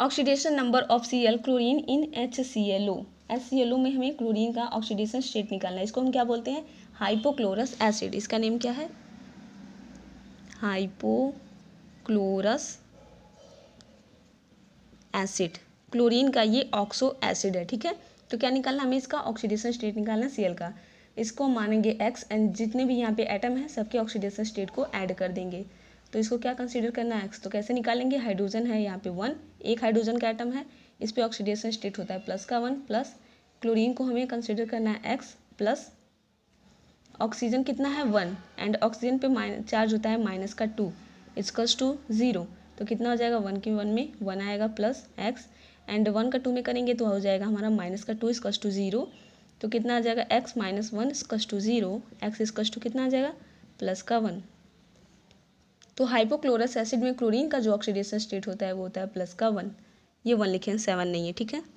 oxidation number of C L chlorine in H C L O H C L O में हमें chlorine का oxidation state निकालना है इसको हम क्या बोलते हैं हाइपोक्लोरस एसिड इसका नेम क्या है हाइपोक्लोरस एसिड क्लोरीन का ये ऑक्सो एसिड है ठीक है तो क्या निकालना हमें इसका ऑक्सीडेशन स्टेट निकालना सी एल का इसको मानेंगे एक्स एंड जितने भी यहाँ पे एटम है सबके ऑक्सीडेशन स्टेट को ऐड कर देंगे तो इसको क्या कंसिडर करना है एक्स तो कैसे निकालेंगे हाइड्रोजन है यहाँ पे वन एक हाइड्रोजन का एटम है इस पर ऑक्सीडेशन स्टेट होता है प्लस का वन प्लस क्लोरीन को हमें कंसिडर करना है एक्स प्लस ऑक्सीजन कितना है वन एंड ऑक्सीजन पे माइन चार्ज होता है माइनस का टू इसकल्स टू ज़ीरो तो कितना हो जाएगा वन के वन में वन आएगा प्लस एक्स एंड वन का टू में करेंगे तो हो जाएगा हमारा माइनस का टू इसकस टू ज़ीरो तो कितना आ जाएगा एक्स माइनस वन इसकस टू ज़ीरो एक्स इसकस टू कितना आ जाएगा प्लस का वन तो हाइपोक्लोरस एसिड में क्लोरीन का जो ऑक्सीडेशन स्टेट होता है वो होता है प्लस का वन ये वन लिखे सेवन नहीं है ठीक है